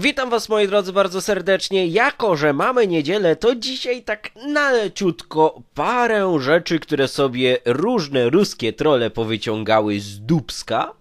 Witam Was moi drodzy bardzo serdecznie. Jako, że mamy niedzielę, to dzisiaj tak naleciutko parę rzeczy, które sobie różne ruskie trole powyciągały z dubska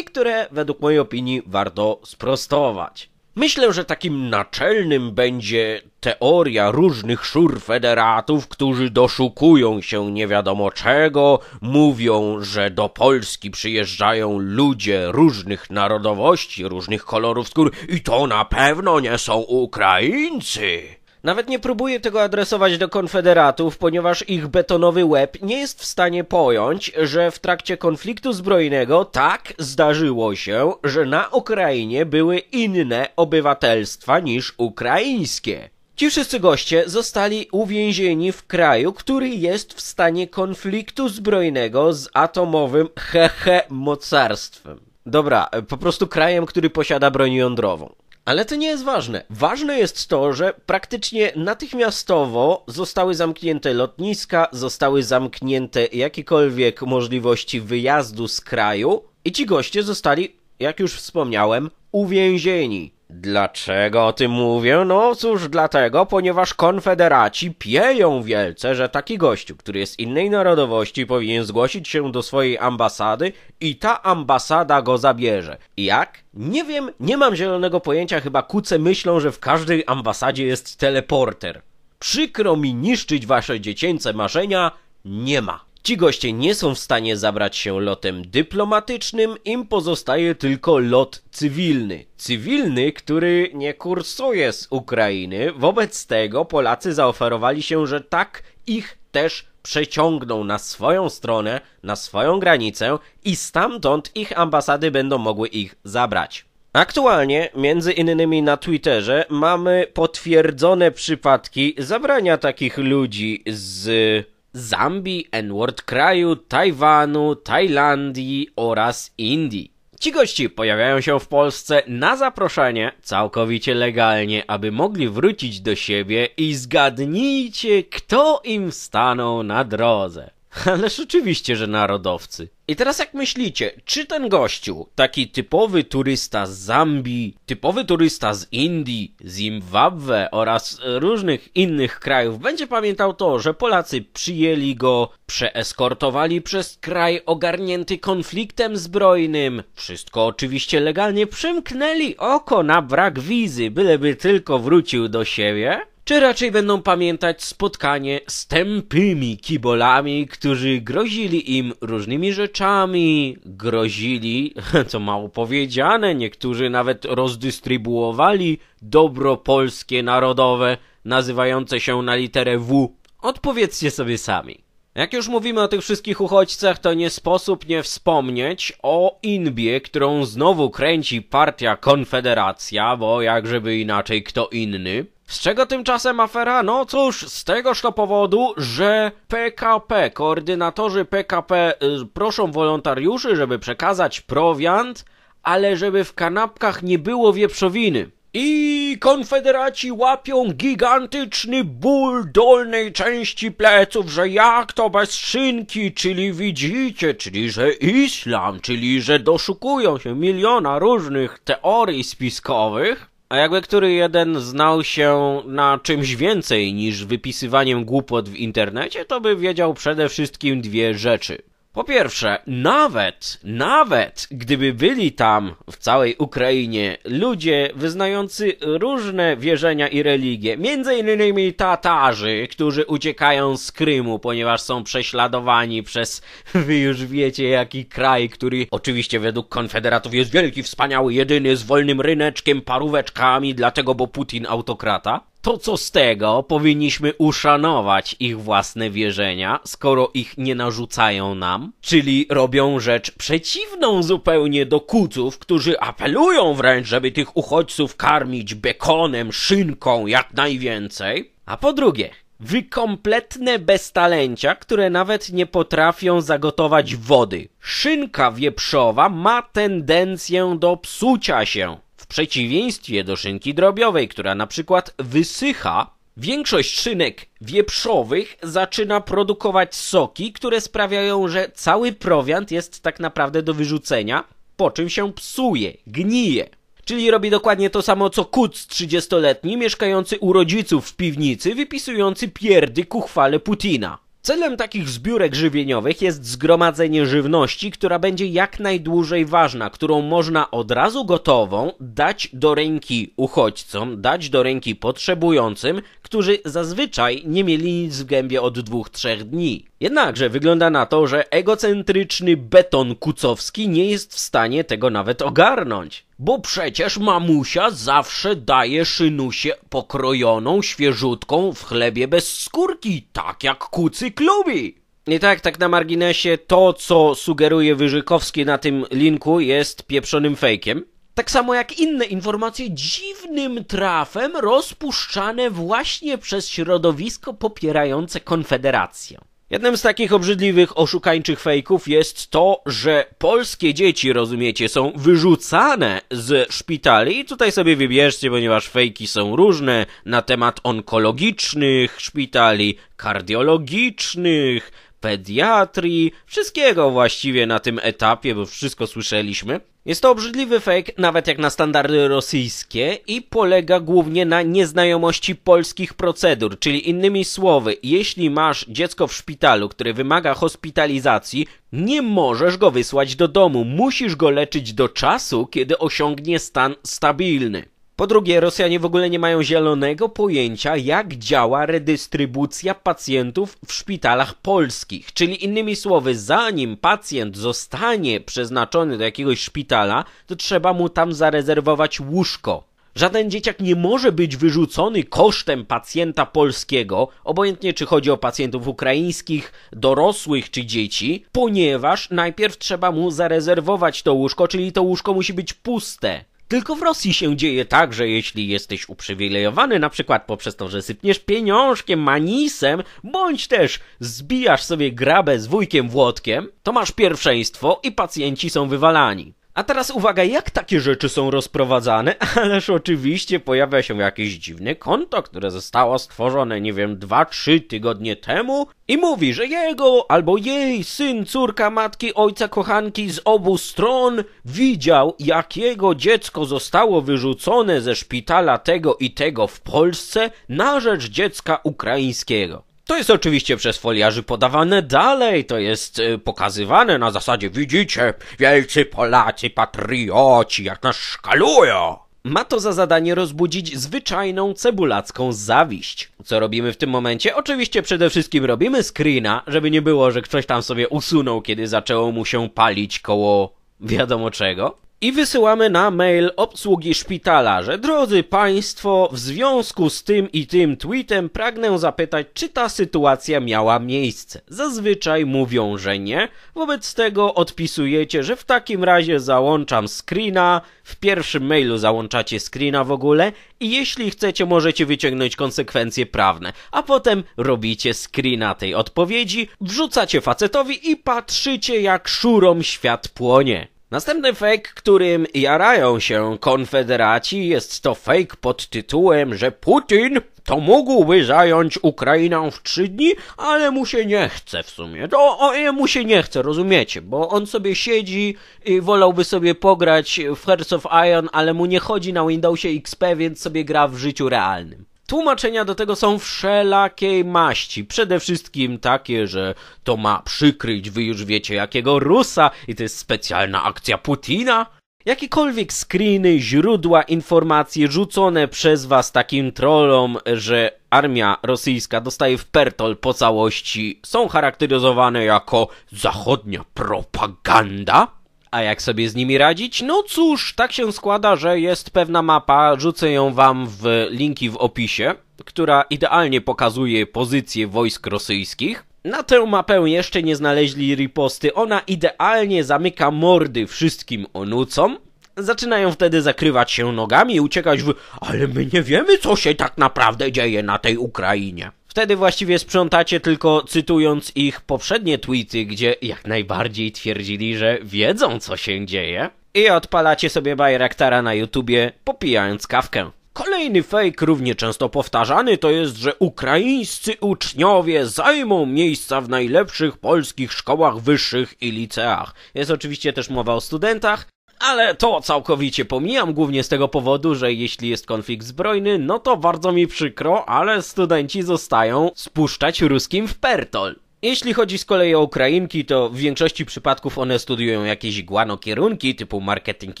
i które według mojej opinii warto sprostować. Myślę, że takim naczelnym będzie teoria różnych szurfederatów, federatów, którzy doszukują się nie wiadomo czego, mówią, że do Polski przyjeżdżają ludzie różnych narodowości, różnych kolorów skór i to na pewno nie są Ukraińcy. Nawet nie próbuję tego adresować do konfederatów, ponieważ ich betonowy łeb nie jest w stanie pojąć, że w trakcie konfliktu zbrojnego tak zdarzyło się, że na Ukrainie były inne obywatelstwa niż ukraińskie. Ci wszyscy goście zostali uwięzieni w kraju, który jest w stanie konfliktu zbrojnego z atomowym hehe mocarstwem. Dobra, po prostu krajem, który posiada broń jądrową. Ale to nie jest ważne. Ważne jest to, że praktycznie natychmiastowo zostały zamknięte lotniska, zostały zamknięte jakiekolwiek możliwości wyjazdu z kraju i ci goście zostali, jak już wspomniałem, uwięzieni. Dlaczego o tym mówię? No cóż, dlatego, ponieważ konfederaci pieją wielce, że taki gościu, który jest innej narodowości, powinien zgłosić się do swojej ambasady i ta ambasada go zabierze. Jak? Nie wiem, nie mam zielonego pojęcia, chyba kuce myślą, że w każdej ambasadzie jest teleporter. Przykro mi niszczyć wasze dziecięce marzenia, nie ma. Ci goście nie są w stanie zabrać się lotem dyplomatycznym, im pozostaje tylko lot cywilny. Cywilny, który nie kursuje z Ukrainy, wobec tego Polacy zaoferowali się, że tak ich też przeciągną na swoją stronę, na swoją granicę i stamtąd ich ambasady będą mogły ich zabrać. Aktualnie, między innymi na Twitterze, mamy potwierdzone przypadki zabrania takich ludzi z Zambii, N-word kraju, Tajwanu, Tajlandii oraz Indii. Ci gości pojawiają się w Polsce na zaproszenie, całkowicie legalnie, aby mogli wrócić do siebie i zgadnijcie, kto im stanął na drodze. Ależ oczywiście, że narodowcy. I teraz jak myślicie, czy ten gościu, taki typowy turysta z Zambii, typowy turysta z Indii, Zimbabwe oraz e, różnych innych krajów, będzie pamiętał to, że Polacy przyjęli go, przeeskortowali przez kraj ogarnięty konfliktem zbrojnym, wszystko oczywiście legalnie przymknęli oko na brak wizy, byleby tylko wrócił do siebie? czy raczej będą pamiętać spotkanie z tępymi kibolami, którzy grozili im różnymi rzeczami, grozili, co mało powiedziane, niektórzy nawet rozdystrybuowali dobro polskie narodowe, nazywające się na literę W. Odpowiedzcie sobie sami. Jak już mówimy o tych wszystkich uchodźcach, to nie sposób nie wspomnieć o Inbie, którą znowu kręci partia Konfederacja, bo jakżeby inaczej kto inny. Z czego tymczasem afera? No cóż, z tegoż to powodu, że PKP, koordynatorzy PKP y, proszą wolontariuszy, żeby przekazać prowiant, ale żeby w kanapkach nie było wieprzowiny. I konfederaci łapią gigantyczny ból dolnej części pleców, że jak to bez szynki, czyli widzicie, czyli że islam, czyli że doszukują się miliona różnych teorii spiskowych, a jakby który jeden znał się na czymś więcej niż wypisywaniem głupot w internecie, to by wiedział przede wszystkim dwie rzeczy. Po pierwsze, nawet, nawet gdyby byli tam w całej Ukrainie ludzie wyznający różne wierzenia i religie, między innymi Tatarzy, którzy uciekają z Krymu, ponieważ są prześladowani przez wy już wiecie jaki kraj, który oczywiście według konfederatów jest wielki, wspaniały, jedyny, z wolnym ryneczkiem, paróweczkami, dlatego bo Putin autokrata to co z tego, powinniśmy uszanować ich własne wierzenia, skoro ich nie narzucają nam, czyli robią rzecz przeciwną zupełnie do kuców, którzy apelują wręcz, żeby tych uchodźców karmić bekonem, szynką jak najwięcej. A po drugie, wy kompletne beztalencia, które nawet nie potrafią zagotować wody. Szynka wieprzowa ma tendencję do psucia się. W przeciwieństwie do szynki drobiowej, która na przykład wysycha, większość szynek wieprzowych zaczyna produkować soki, które sprawiają, że cały prowiant jest tak naprawdę do wyrzucenia, po czym się psuje, gnije. Czyli robi dokładnie to samo co kuc 30-letni mieszkający u rodziców w piwnicy, wypisujący pierdy ku chwale Putina. Celem takich zbiórek żywieniowych jest zgromadzenie żywności, która będzie jak najdłużej ważna, którą można od razu gotową dać do ręki uchodźcom, dać do ręki potrzebującym, którzy zazwyczaj nie mieli nic w gębie od dwóch, trzech dni. Jednakże wygląda na to, że egocentryczny beton kucowski nie jest w stanie tego nawet ogarnąć. Bo przecież mamusia zawsze daje szynusie pokrojoną, świeżutką w chlebie bez skórki, tak jak Kucy klubi. I tak, tak na marginesie, to co sugeruje Wyżykowski na tym linku jest pieprzonym fejkiem. Tak samo jak inne informacje dziwnym trafem rozpuszczane właśnie przez środowisko popierające Konfederację. Jednym z takich obrzydliwych, oszukańczych fejków jest to, że polskie dzieci, rozumiecie, są wyrzucane z szpitali. I tutaj sobie wybierzcie, ponieważ fejki są różne na temat onkologicznych szpitali, kardiologicznych, pediatrii, wszystkiego właściwie na tym etapie, bo wszystko słyszeliśmy. Jest to obrzydliwy fake, nawet jak na standardy rosyjskie i polega głównie na nieznajomości polskich procedur, czyli innymi słowy, jeśli masz dziecko w szpitalu, które wymaga hospitalizacji, nie możesz go wysłać do domu, musisz go leczyć do czasu, kiedy osiągnie stan stabilny. Po drugie, Rosjanie w ogóle nie mają zielonego pojęcia, jak działa redystrybucja pacjentów w szpitalach polskich. Czyli innymi słowy, zanim pacjent zostanie przeznaczony do jakiegoś szpitala, to trzeba mu tam zarezerwować łóżko. Żaden dzieciak nie może być wyrzucony kosztem pacjenta polskiego, obojętnie czy chodzi o pacjentów ukraińskich, dorosłych czy dzieci, ponieważ najpierw trzeba mu zarezerwować to łóżko, czyli to łóżko musi być puste. Tylko w Rosji się dzieje tak, że jeśli jesteś uprzywilejowany, na przykład poprzez to, że sypniesz pieniążkiem, manisem, bądź też zbijasz sobie grabę z wujkiem Włodkiem, to masz pierwszeństwo i pacjenci są wywalani. A teraz uwaga, jak takie rzeczy są rozprowadzane? Ależ oczywiście pojawia się jakieś dziwne konto, które zostało stworzone, nie wiem, 2-3 tygodnie temu i mówi, że jego albo jej syn, córka, matki, ojca, kochanki z obu stron widział, jak jego dziecko zostało wyrzucone ze szpitala tego i tego w Polsce na rzecz dziecka ukraińskiego. To jest oczywiście przez foliarzy podawane dalej, to jest y, pokazywane na zasadzie widzicie, wielcy Polacy patrioci jak nas szkalują. Ma to za zadanie rozbudzić zwyczajną cebulacką zawiść. Co robimy w tym momencie? Oczywiście przede wszystkim robimy screena, żeby nie było, że ktoś tam sobie usunął, kiedy zaczęło mu się palić koło wiadomo czego i wysyłamy na mail obsługi szpitala, że drodzy Państwo, w związku z tym i tym tweetem pragnę zapytać, czy ta sytuacja miała miejsce. Zazwyczaj mówią, że nie, wobec tego odpisujecie, że w takim razie załączam screena, w pierwszym mailu załączacie screena w ogóle i jeśli chcecie możecie wyciągnąć konsekwencje prawne, a potem robicie screena tej odpowiedzi, wrzucacie facetowi i patrzycie jak szurom świat płonie. Następny fake, którym jarają się konfederaci jest to fake pod tytułem, że Putin to mógłby zająć Ukrainę w trzy dni, ale mu się nie chce w sumie. To o, e, mu się nie chce, rozumiecie? Bo on sobie siedzi i wolałby sobie pograć w Hearts of Iron, ale mu nie chodzi na Windowsie XP, więc sobie gra w życiu realnym. Tłumaczenia do tego są wszelakiej maści. Przede wszystkim takie, że to ma przykryć, wy już wiecie jakiego Rusa i to jest specjalna akcja Putina. Jakiekolwiek screeny, źródła, informacje rzucone przez was takim trollom, że armia rosyjska dostaje w pertol po całości, są charakteryzowane jako zachodnia propaganda. A jak sobie z nimi radzić? No cóż, tak się składa, że jest pewna mapa, rzucę ją wam w linki w opisie, która idealnie pokazuje pozycję wojsk rosyjskich. Na tę mapę jeszcze nie znaleźli riposty, ona idealnie zamyka mordy wszystkim onucom. Zaczynają wtedy zakrywać się nogami i uciekać w... Ale my nie wiemy, co się tak naprawdę dzieje na tej Ukrainie. Wtedy właściwie sprzątacie tylko cytując ich poprzednie tweety, gdzie jak najbardziej twierdzili, że wiedzą co się dzieje. I odpalacie sobie Bajraktara na YouTubie, popijając kawkę. Kolejny fake, równie często powtarzany, to jest, że ukraińscy uczniowie zajmą miejsca w najlepszych polskich szkołach wyższych i liceach. Jest oczywiście też mowa o studentach, ale to całkowicie pomijam, głównie z tego powodu, że jeśli jest konflikt zbrojny, no to bardzo mi przykro, ale studenci zostają spuszczać ruskim w pertol. Jeśli chodzi z kolei o Ukrainki, to w większości przypadków one studiują jakieś guano kierunki typu marketing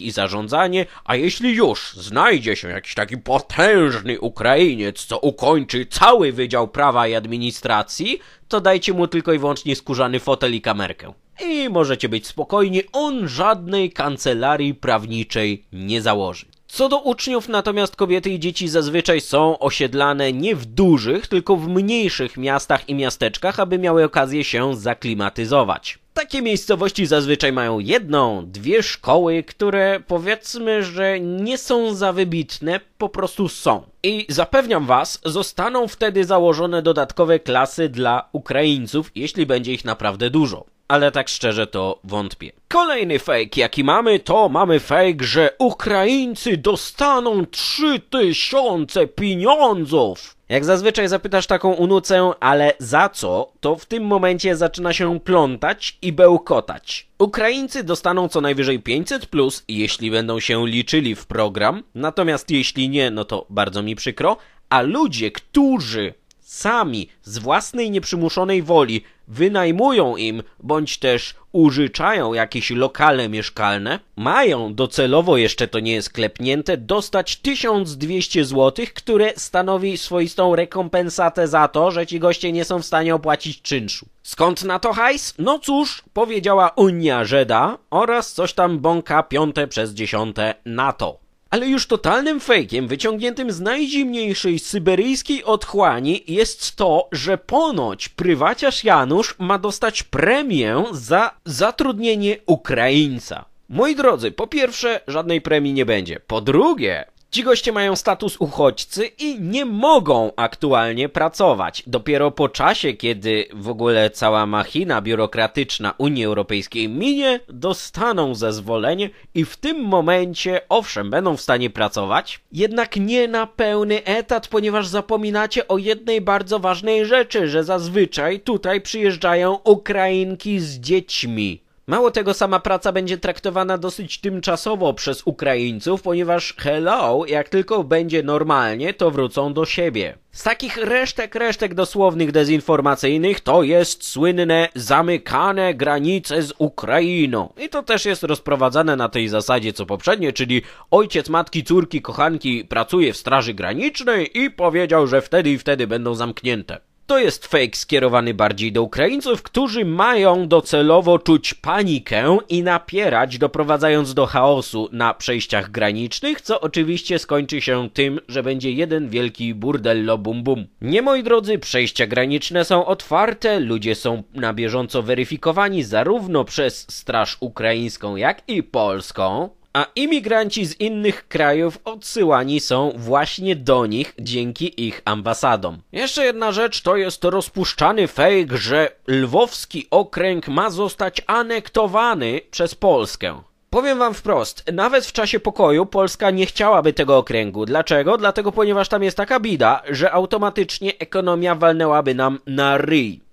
i zarządzanie, a jeśli już znajdzie się jakiś taki potężny Ukrainiec, co ukończy cały Wydział Prawa i Administracji, to dajcie mu tylko i wyłącznie skórzany fotel i kamerkę. I możecie być spokojni, on żadnej kancelarii prawniczej nie założy. Co do uczniów, natomiast kobiety i dzieci zazwyczaj są osiedlane nie w dużych, tylko w mniejszych miastach i miasteczkach, aby miały okazję się zaklimatyzować. Takie miejscowości zazwyczaj mają jedną, dwie szkoły, które powiedzmy, że nie są za wybitne, po prostu są. I zapewniam Was, zostaną wtedy założone dodatkowe klasy dla Ukraińców, jeśli będzie ich naprawdę dużo ale tak szczerze to wątpię. Kolejny fake jaki mamy, to mamy fake, że Ukraińcy dostaną 3000 pieniądzów. Jak zazwyczaj zapytasz taką unucę, ale za co, to w tym momencie zaczyna się plątać i bełkotać. Ukraińcy dostaną co najwyżej 500 plus, jeśli będą się liczyli w program, natomiast jeśli nie, no to bardzo mi przykro, a ludzie, którzy sami z własnej nieprzymuszonej woli wynajmują im bądź też użyczają jakieś lokale mieszkalne, mają docelowo, jeszcze to nie jest klepnięte, dostać 1200 zł, które stanowi swoistą rekompensatę za to, że ci goście nie są w stanie opłacić czynszu. Skąd na to hajs? No cóż, powiedziała Unia Żeda oraz coś tam bąka piąte przez dziesiąte NATO ale już totalnym fejkiem wyciągniętym z najzimniejszej syberyjskiej otchłani jest to, że ponoć prywaciarz Janusz ma dostać premię za zatrudnienie Ukraińca. Moi drodzy, po pierwsze, żadnej premii nie będzie. Po drugie, Ci goście mają status uchodźcy i nie mogą aktualnie pracować. Dopiero po czasie, kiedy w ogóle cała machina biurokratyczna Unii Europejskiej minie, dostaną zezwolenie i w tym momencie, owszem, będą w stanie pracować, jednak nie na pełny etat, ponieważ zapominacie o jednej bardzo ważnej rzeczy, że zazwyczaj tutaj przyjeżdżają Ukrainki z dziećmi. Mało tego, sama praca będzie traktowana dosyć tymczasowo przez Ukraińców, ponieważ hello, jak tylko będzie normalnie, to wrócą do siebie. Z takich resztek, resztek dosłownych dezinformacyjnych to jest słynne zamykane granice z Ukrainą. I to też jest rozprowadzane na tej zasadzie co poprzednie, czyli ojciec matki, córki, kochanki pracuje w Straży Granicznej i powiedział, że wtedy i wtedy będą zamknięte. To jest fake skierowany bardziej do Ukraińców, którzy mają docelowo czuć panikę i napierać, doprowadzając do chaosu na przejściach granicznych, co oczywiście skończy się tym, że będzie jeden wielki burdello bum bum. Nie moi drodzy, przejścia graniczne są otwarte, ludzie są na bieżąco weryfikowani zarówno przez Straż Ukraińską, jak i Polską a imigranci z innych krajów odsyłani są właśnie do nich dzięki ich ambasadom. Jeszcze jedna rzecz to jest rozpuszczany fake, że lwowski okręg ma zostać anektowany przez Polskę. Powiem wam wprost, nawet w czasie pokoju Polska nie chciałaby tego okręgu. Dlaczego? Dlatego, ponieważ tam jest taka bida, że automatycznie ekonomia walnęłaby nam na ryj.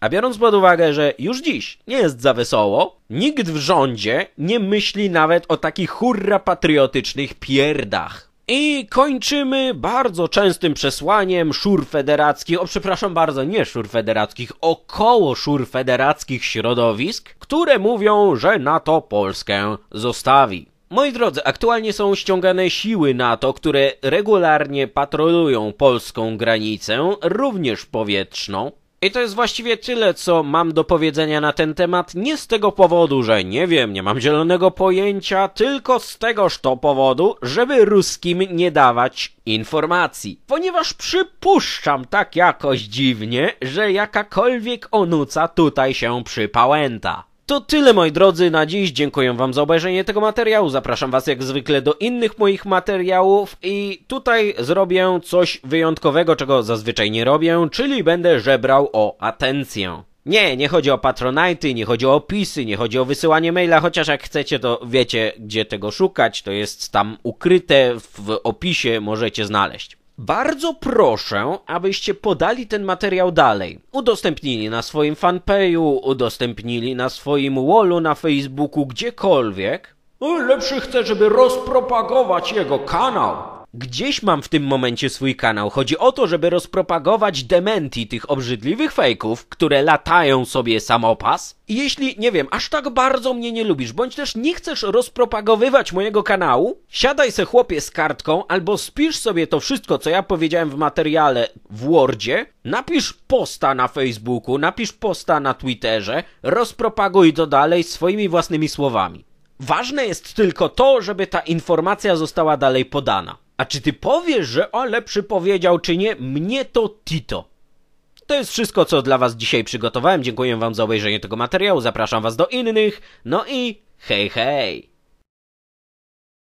A biorąc pod uwagę, że już dziś nie jest za wesoło, nikt w rządzie nie myśli nawet o takich hurra patriotycznych pierdach. I kończymy bardzo częstym przesłaniem szur federackich, o przepraszam bardzo, nie szur federackich, około szur federackich środowisk, które mówią, że NATO Polskę zostawi. Moi drodzy, aktualnie są ściągane siły NATO, które regularnie patrolują polską granicę, również powietrzną. I to jest właściwie tyle, co mam do powiedzenia na ten temat, nie z tego powodu, że nie wiem, nie mam zielonego pojęcia, tylko z tegoż to powodu, żeby ruskim nie dawać informacji. Ponieważ przypuszczam tak jakoś dziwnie, że jakakolwiek onuca tutaj się przypałęta. To tyle moi drodzy na dziś. Dziękuję wam za obejrzenie tego materiału. Zapraszam was jak zwykle do innych moich materiałów i tutaj zrobię coś wyjątkowego, czego zazwyczaj nie robię, czyli będę żebrał o atencję. Nie, nie chodzi o patronajty, nie chodzi o opisy, nie chodzi o wysyłanie maila, chociaż jak chcecie, to wiecie, gdzie tego szukać, to jest tam ukryte w opisie, możecie znaleźć. Bardzo proszę, abyście podali ten materiał dalej. Udostępnili na swoim fanpage'u, udostępnili na swoim wallu na Facebooku, gdziekolwiek. No lepszy chce, żeby rozpropagować jego kanał. Gdzieś mam w tym momencie swój kanał. Chodzi o to, żeby rozpropagować dementi tych obrzydliwych fejków, które latają sobie samopas. I jeśli, nie wiem, aż tak bardzo mnie nie lubisz, bądź też nie chcesz rozpropagowywać mojego kanału, siadaj se chłopie z kartką albo spisz sobie to wszystko, co ja powiedziałem w materiale w Wordzie, napisz posta na Facebooku, napisz posta na Twitterze, rozpropaguj to dalej swoimi własnymi słowami. Ważne jest tylko to, żeby ta informacja została dalej podana. A czy ty powiesz, że o lepszy powiedział, czy nie? Mnie to Tito. To jest wszystko, co dla was dzisiaj przygotowałem. Dziękuję wam za obejrzenie tego materiału, zapraszam was do innych. No i hej, hej!